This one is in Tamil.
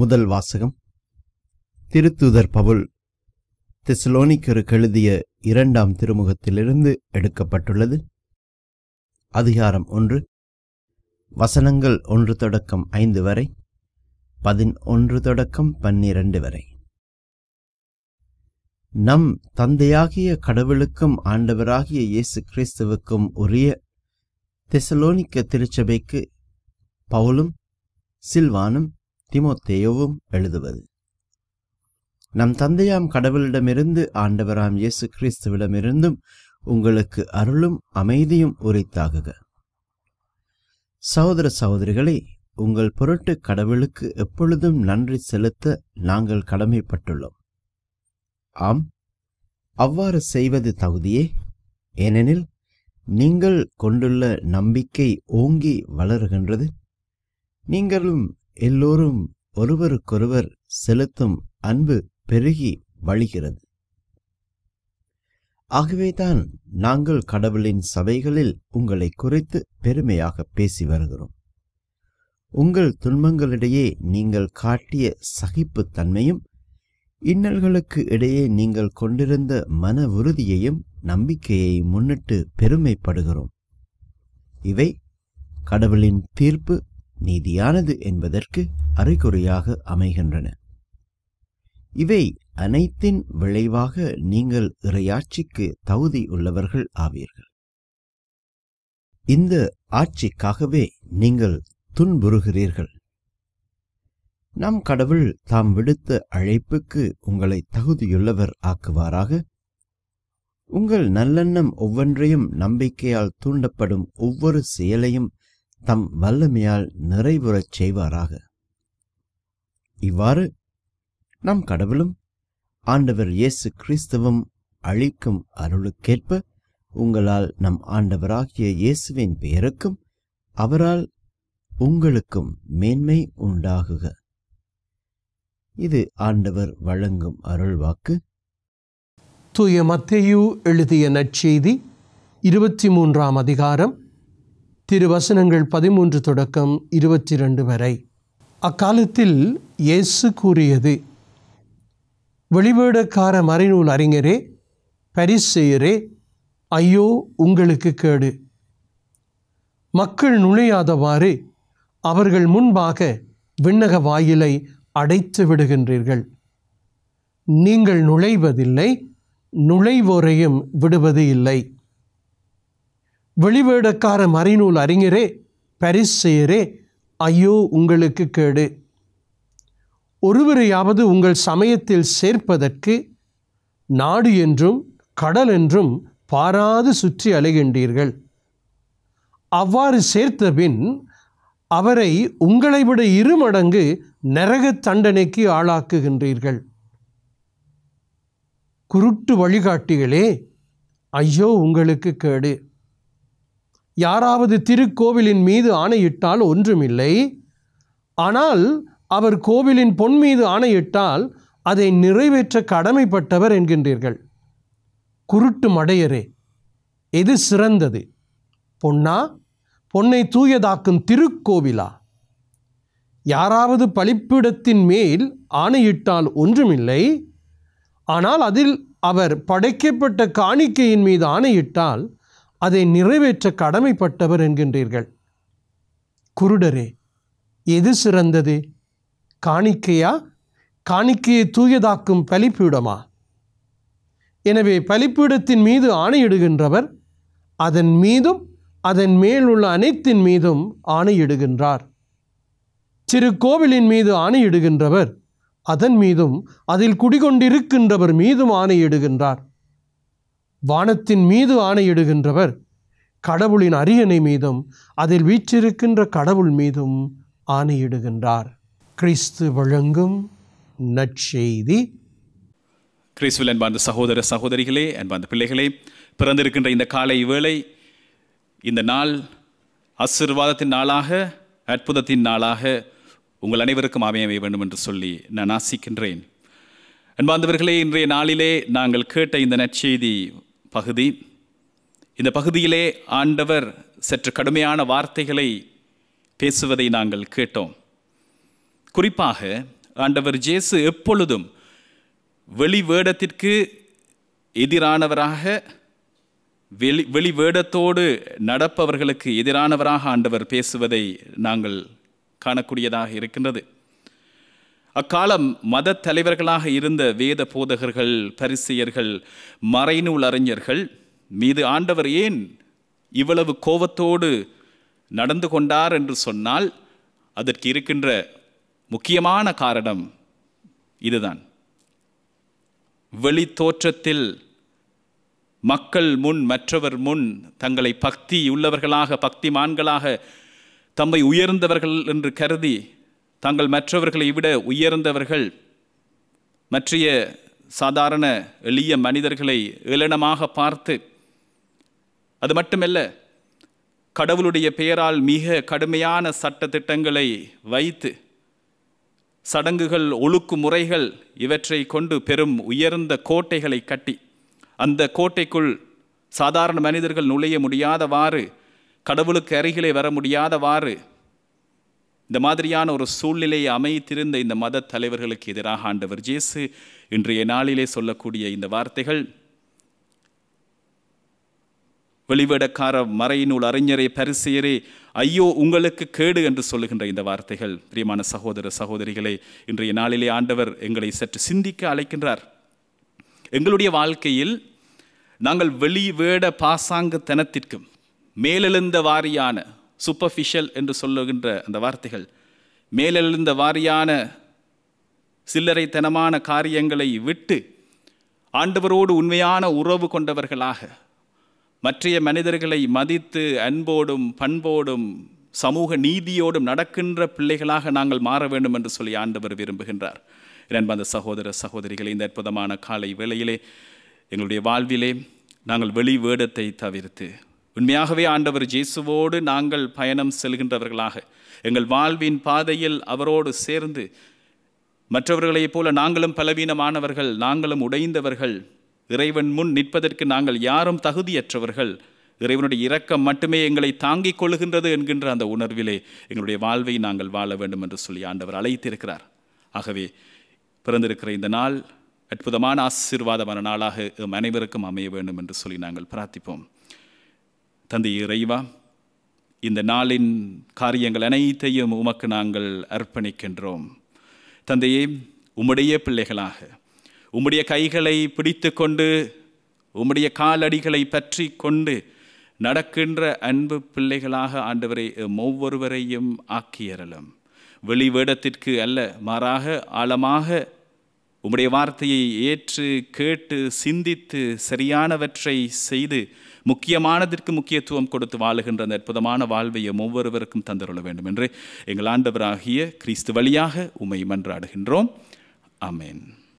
முதல் வாசகம் திருத்துதர் பவுல் தெசலோனிக்கருக்கு எழுதிய இரண்டாம் திருமுகத்திலிருந்து எடுக்கப்பட்டுள்ளது அதிகாரம் ஒன்று வசனங்கள் ஒன்று தொடக்கம் ஐந்து வரை பதினொன்று தொடக்கம் பன்னிரண்டு வரை நம் தந்தையாகிய கடவுளுக்கும் ஆண்டவராகிய இயேசு கிறிஸ்துவுக்கும் உரிய திசலோனிக்க திருச்சபைக்கு பவுலும் சில்வானும் திமோத்தேயோவும் எழுதுவது நம் தந்தையாம் கடவுளிடமிருந்து ஆண்டவராம் இயேசு கிறிஸ்துவிடமிருந்தும் உங்களுக்கு அருளும் அமைதியும் உரித்தாகுக சகோதர சகோதரிகளே உங்கள் பொருட்டு கடவுளுக்கு எப்பொழுதும் நன்றி செலுத்த நாங்கள் கடமைப்பட்டுள்ளோம் ஆம் அவ்வாறு செய்வது தகுதியே ஏனெனில் நீங்கள் கொண்டுள்ள நம்பிக்கை ஓங்கி வளர்கின்றது நீங்களும் எல்லோரும் ஒருவருக்கொருவர் செலுத்தும் அன்பு பெருகி வழிகிறது ஆகவேதான் நாங்கள் கடவுளின் சபைகளில் உங்களை குறித்து பெருமையாக பேசி வருகிறோம் உங்கள் துன்பங்களிடையே நீங்கள் காட்டிய சகிப்புத்தன்மையும் இன்னல்களுக்கு இடையே நீங்கள் கொண்டிருந்த மன உறுதியையும் நம்பிக்கையை முன்னிட்டு பெருமைப்படுகிறோம் இவை கடவுளின் தீர்ப்பு நீதியானது என்பதற்கு அறிகுறியாக அமைகின்றன இவை அனைத்தின் விளைவாக நீங்கள் இறையாட்சிக்கு தகுதி உள்ளவர்கள் ஆவீர்கள் இந்த ஆட்சிக்காகவே நீங்கள் துன்புறுகிறீர்கள் நம் கடவுள் தாம் விடுத்த அழைப்புக்கு உங்களை தகுதியுள்ளவர் ஆக்குவாராக உங்கள் நல்லெண்ணம் ஒவ்வொன்றையும் நம்பிக்கையால் தூண்டப்படும் ஒவ்வொரு செயலையும் தம் வல்லமையால் நிறைவுறச் செய்வாராக இவ்வாறு நம் கடவுளும் ஆண்டவர் இயேசு கிறிஸ்துவும் அழிக்கும் அருளுக்கேற்ப உங்களால் நம் ஆண்டவராகிய இயேசுவின் பெயருக்கும் அவரால் உங்களுக்கும் மேன்மை உண்டாகுக இது ஆண்டவர் வழங்கும் அருள்வாக்கு தூய மத்தேயு எழுதிய நற்செய்தி இருபத்தி மூன்றாம் அதிகாரம் திருவசனங்கள் பதிமூன்று தொடக்கம் இருபத்தி ரெண்டு வரை அக்காலத்தில் இயேசு கூறியது வெளிவேடக்கார மறைநூல் அறிஞரே பரிசெயரே ஐயோ உங்களுக்கு கேடு மக்கள் நுழையாதவாறு அவர்கள் முன்பாக விண்ணக வாயிலை அடைத்து விடுகின்றீர்கள் நீங்கள் நுழைவதில்லை நுழைவோரையும் விடுவது இல்லை வெளிவேடக்கார மறைநூல் அறிஞரே பரிசெயரே ஐயோ உங்களுக்கு கேடு ஒருவரையாவது உங்கள் சமயத்தில் சேர்ப்பதற்கு நாடு என்றும் கடல் என்றும் பாராது சுற்றி அலைகின்றீர்கள் அவ்வாறு சேர்த்தபின் அவரை உங்களை விட இருமடங்கு நரக தண்டனைக்கு ஆளாக்குகின்றீர்கள் குருட்டு வழிகாட்டிகளே ஐயோ உங்களுக்கு கேடு யாராவது திருக்கோவிலின் மீது ஆணையிட்டால் ஒன்றுமில்லை ஆனால் அவர் கோவிலின் பொன் மீது ஆணையிட்டால் அதை நிறைவேற்ற கடமைப்பட்டவர் என்கின்றீர்கள் குருட்டு மடையரே எது சிறந்தது பொன்னா பொன்னை தூயதாக்கும் திருக்கோவிலா யாராவது பழிப்பிடத்தின் மேல் ஆணையிட்டால் ஒன்றுமில்லை ஆனால் அதில் அவர் படைக்கப்பட்ட காணிக்கையின் மீது ஆணையிட்டால் அதை நிறைவேற்ற கடமைப்பட்டவர் என்கின்றீர்கள் குருடரே எது சிறந்தது காணிக்கையா காணிக்கையை தூயதாக்கும் பலிப்பீடமா எனவே பலிப்பீடத்தின் மீது ஆணையிடுகின்றவர் அதன் மீதும் அதன் மேல் உள்ள அனைத்தின் மீதும் ஆணையிடுகின்றார் சிறு கோவிலின் மீது ஆணையிடுகின்றவர் அதன் மீதும் அதில் குடிகொண்டிருக்கின்றவர் மீதும் ஆணையிடுகின்றார் வானத்தின் மீது ஆணையிடுகின்றவர் கடவுளின் அரியணை மீதும் அதில் வீச்சிருக்கின்ற கடவுள் மீதும் ஆணையிடுகின்றார் கிறிஸ்து வழங்கும் நற்செய்தி கிறிஸ்துவில் அன்பார்ந்த சகோதர சகோதரிகளே அன்பார்ந்த பிள்ளைகளே பிறந்திருக்கின்ற இந்த காலை வேளை இந்த நாள் ஆசீர்வாதத்தின் நாளாக அற்புதத்தின் நாளாக உங்கள் அனைவருக்கும் அமைய வேண்டும் என்று சொல்லி நான் ஆசிக்கின்றேன் அன்பார்ந்தவர்களே இன்றைய நாளிலே நாங்கள் கேட்ட இந்த நற்செய்தி பகுதி இந்த பகுதியிலே ஆண்டவர் சற்று கடுமையான வார்த்தைகளை பேசுவதை நாங்கள் கேட்டோம் குறிப்பாக ஆண்டவர் ஜேசு எப்பொழுதும் வெளி வேடத்திற்கு எதிரானவராக வெளி வெளி வேடத்தோடு நடப்பவர்களுக்கு எதிரானவராக ஆண்டவர் பேசுவதை நாங்கள் காணக்கூடியதாக இருக்கின்றது அக்காலம் மத தலைவர்களாக இருந்த வேத போதகர்கள் பரிசியர்கள் மறைநூல் அறிஞர்கள் மீது ஆண்டவர் ஏன் இவ்வளவு கோபத்தோடு நடந்து கொண்டார் என்று சொன்னால் அதற்கு இருக்கின்ற முக்கியமான காரணம் இதுதான் வெளி தோற்றத்தில் மக்கள் முன் மற்றவர் முன் தங்களை பக்தி உள்ளவர்களாக பக்திமான்களாக தம்மை உயர்ந்தவர்கள் என்று கருதி தாங்கள் மற்றவர்களை விட உயர்ந்தவர்கள் மற்றிய சாதாரண எளிய மனிதர்களை ஏளனமாக பார்த்து அது மட்டுமல்ல கடவுளுடைய பெயரால் மிக கடுமையான சட்ட திட்டங்களை வைத்து சடங்குகள் ஒழுக்கு முறைகள் இவற்றை கொண்டு பெரும் உயர்ந்த கோட்டைகளை கட்டி அந்த கோட்டைக்குள் சாதாரண மனிதர்கள் நுழைய முடியாதவாறு கடவுளுக்கு அருகிலே வர முடியாதவாறு இந்த மாதிரியான ஒரு சூழ்நிலையை அமைத்திருந்த இந்த மத தலைவர்களுக்கு எதிராக ஆண்டவர் ஜேசு இன்றைய நாளிலே சொல்லக்கூடிய இந்த வார்த்தைகள் வெளிவிடக்கார மறையினுள் அறிஞரே பரிசெயரே ஐயோ உங்களுக்கு கேடு என்று சொல்லுகின்ற இந்த வார்த்தைகள் பிரியமான சகோதர சகோதரிகளை இன்றைய நாளிலே ஆண்டவர் எங்களை சற்று சிந்திக்க அழைக்கின்றார் எங்களுடைய வாழ்க்கையில் நாங்கள் வெளிவேட தனத்திற்கும் மேலெழுந்த வாரியான சூப்பர்ஃபிஷியல் என்று சொல்லுகின்ற அந்த வார்த்தைகள் மேலெழுந்த வாரியான சில்லறைத்தனமான காரியங்களை விட்டு ஆண்டவரோடு உண்மையான உறவு கொண்டவர்களாக மற்றைய மனிதர்களை மதித்து அன்போடும் பண்போடும் சமூக நீதியோடும் நடக்கின்ற பிள்ளைகளாக நாங்கள் மாற வேண்டும் என்று சொல்லி ஆண்டவர் விரும்புகின்றார் அந்த சகோதர சகோதரிகளை இந்த அற்புதமான காலை வேளையிலே எங்களுடைய வாழ்விலே நாங்கள் வெளி வேடத்தை தவிர்த்து உண்மையாகவே ஆண்டவர் ஜேசுவோடு நாங்கள் பயணம் செல்கின்றவர்களாக எங்கள் வாழ்வின் பாதையில் அவரோடு சேர்ந்து மற்றவர்களைப் போல நாங்களும் பலவீனமானவர்கள் நாங்களும் உடைந்தவர்கள் இறைவன் முன் நிற்பதற்கு நாங்கள் யாரும் தகுதியற்றவர்கள் இறைவனுடைய இரக்கம் மட்டுமே எங்களை தாங்கிக் கொள்கின்றது என்கின்ற அந்த உணர்விலே எங்களுடைய வாழ்வை நாங்கள் வாழ வேண்டும் என்று சொல்லி ஆண்டவர் அழைத்திருக்கிறார் ஆகவே பிறந்திருக்கிற இந்த நாள் அற்புதமான ஆசீர்வாதமான நாளாக அனைவருக்கும் அமைய வேண்டும் என்று சொல்லி நாங்கள் பிரார்த்திப்போம் தந்தை இறைவா இந்த நாளின் காரியங்கள் அனைத்தையும் உமக்கு நாங்கள் அர்ப்பணிக்கின்றோம் தந்தையே உம்முடைய பிள்ளைகளாக உம்முடைய கைகளை பிடித்து கொண்டு உம்முடைய காலடிகளை பற்றி கொண்டு நடக்கின்ற அன்பு பிள்ளைகளாக ஆண்டவரை ஒவ்வொருவரையும் ஆக்கியறலும் வெளி வேடத்திற்கு அல்ல மாறாக ஆழமாக உம்முடைய வார்த்தையை ஏற்று கேட்டு சிந்தித்து சரியானவற்றை செய்து முக்கியமானதற்கு முக்கியத்துவம் கொடுத்து வாழுகின்ற அந்த அற்புதமான வாழ்வையும் ஒவ்வொருவருக்கும் தந்தருள வேண்டும் என்று எங்கள் ஆண்டவராகிய கிறிஸ்து வழியாக உமை மன்றாடுகின்றோம் அமேன்